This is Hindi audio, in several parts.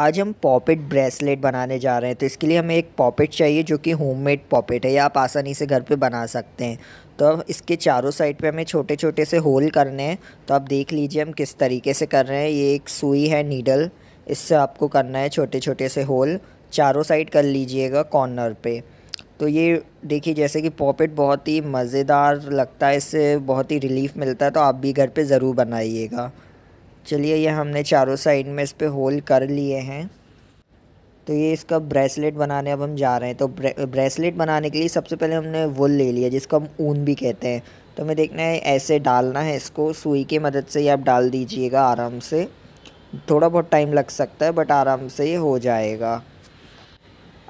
आज हम पॉपेट ब्रेसलेट बनाने जा रहे हैं तो इसके लिए हमें एक पॉपेट चाहिए जो कि होममेड पॉपेट है या आप आसानी से घर पे बना सकते हैं तो अब इसके चारों साइड पे हमें छोटे छोटे से होल करने हैं तो आप देख लीजिए हम किस तरीके से कर रहे हैं ये एक सुई है नीडल इससे आपको करना है छोटे छोटे से होल चारों साइड कर लीजिएगा कॉर्नर पर तो ये देखिए जैसे कि पॉपेट बहुत ही मज़ेदार लगता है इससे बहुत ही रिलीफ मिलता है तो आप भी घर पर ज़रूर बनाइएगा चलिए ये हमने चारों साइड में इस पर होल कर लिए हैं तो ये इसका ब्रेसलेट बनाने अब हम जा रहे हैं तो ब्रे, ब्रेसलेट बनाने के लिए सबसे पहले हमने वुल ले लिया जिसको हम ऊन भी कहते हैं तो हमें देखना है ऐसे डालना है इसको सुई की मदद से ही आप डाल दीजिएगा आराम से थोड़ा बहुत टाइम लग सकता है बट आराम से ये हो जाएगा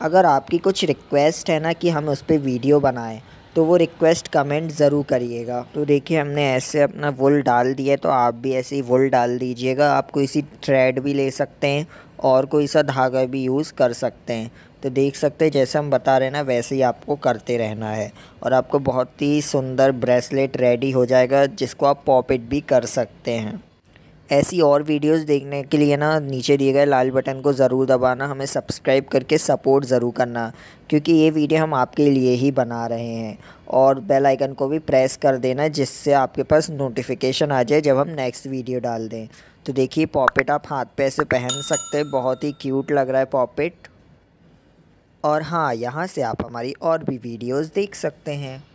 अगर आपकी कुछ रिक्वेस्ट है ना कि हम उस पर वीडियो बनाएँ तो वो रिक्वेस्ट कमेंट ज़रूर करिएगा तो देखिए हमने ऐसे अपना वुल डाल दिया तो आप भी ऐसे ही वुल डाल दीजिएगा आप कोई सी थ्रेड भी ले सकते हैं और कोई सा धागा भी यूज़ कर सकते हैं तो देख सकते हैं जैसे हम बता रहे हैं ना वैसे ही आपको करते रहना है और आपको बहुत ही सुंदर ब्रेसलेट रेडी हो जाएगा जिसको आप पॉपिट भी कर सकते हैं ऐसी और वीडियोस देखने के लिए ना नीचे दिए गए लाल बटन को ज़रूर दबाना हमें सब्सक्राइब करके सपोर्ट ज़रूर करना क्योंकि ये वीडियो हम आपके लिए ही बना रहे हैं और बेल आइकन को भी प्रेस कर देना जिससे आपके पास नोटिफिकेशन आ जाए जब हम नेक्स्ट वीडियो डाल दें तो देखिए पॉपेट आप हाथ पे ऐसे पहन सकते हैं बहुत ही क्यूट लग रहा है पॉपेट और हाँ यहाँ से आप हमारी और भी वीडियोज़ देख सकते हैं